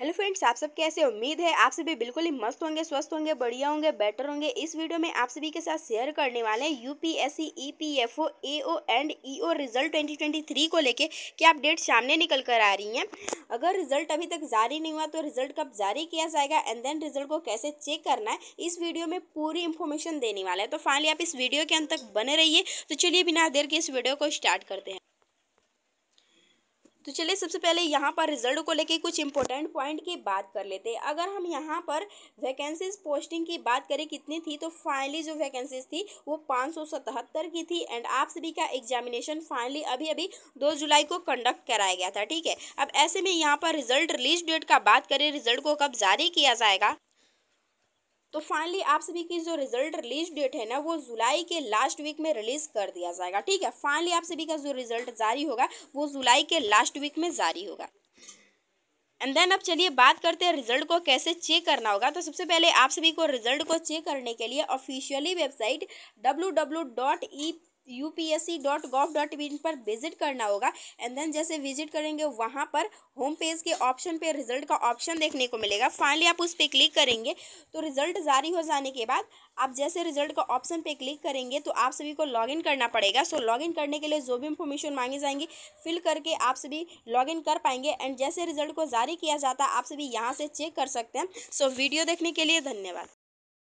hello friends आप सब कैसे उम्मीद है आप सभी बिल्कुल ही मस्त होंगे स्वस्थ होंगे बढ़िया होंगे बेटर होंगे इस वीडियो में आप सभी के साथ शेयर करने वाले हैं UPSC EPFO AO and EO result 2023 को लेके क्या अपडेट सामने निकल कर आ रही हैं अगर रिजल्ट अभी तक जारी नहीं हुआ तो रिजल्ट कब जारी किया जाएगा एंड देन रिजल्ट को कैसे चेक करना है इस वीडियो में पूरी इन्फॉर्मेशन देने वाला है तो फाइनली आप इस वीडियो के अंत तक बने रहिए तो चलिए बिना देर के इस वीडियो को स्टार्ट करते हैं तो चलिए सबसे पहले यहाँ पर रिजल्ट को लेके कुछ इंपॉर्टेंट पॉइंट की बात कर लेते हैं अगर हम यहाँ पर वैकेंसीज पोस्टिंग की बात करें कितनी थी तो फाइनली जो वैकेंसीज थी वो पाँच की थी एंड आप सभी का एग्जामिनेशन फाइनली अभी अभी दो जुलाई को कंडक्ट कराया गया था ठीक है अब ऐसे में यहाँ पर रिजल्ट रिलीज डेट का बात करें रिजल्ट को कब जारी किया जाएगा तो फाइनली आप सभी की जो रिजल्ट रिलीज डेट है ना वो जुलाई के लास्ट वीक में रिलीज कर दिया जाएगा ठीक है फाइनली आप सभी का जो रिजल्ट जारी होगा वो जुलाई के लास्ट वीक में जारी होगा एंड देन अब चलिए बात करते हैं रिजल्ट को कैसे चेक करना होगा तो सबसे पहले आप सभी को रिजल्ट को चेक करने के लिए officially website W W dot E U P S C dot gov dot in पर विजिट करना होगा एंड देन जैसे विजिट करेंगे वहाँ पर होम पेज के ऑप्शन पे रिजल्ट का ऑप्शन देखने को मिलेगा फाइनली आप उस पर क्लिक करेंगे तो रिजल्ट जारी हो जाने के बाद आप जैसे रिजल्ट का ऑप्शन पे क्लिक करेंगे तो आप सभी को लॉगिन करना पड़ेगा सो लॉगिन करने के लिए जो भी इंफॉर्मेशन मांगी जाएंगी फिल करके आप सभी लॉगिन कर पाएंगे एंड जैसे रिजल्ट को जारी किया जाता है आप सभी यहाँ से चेक कर सकते हैं सो वीडियो देखने के लिए धन्यवाद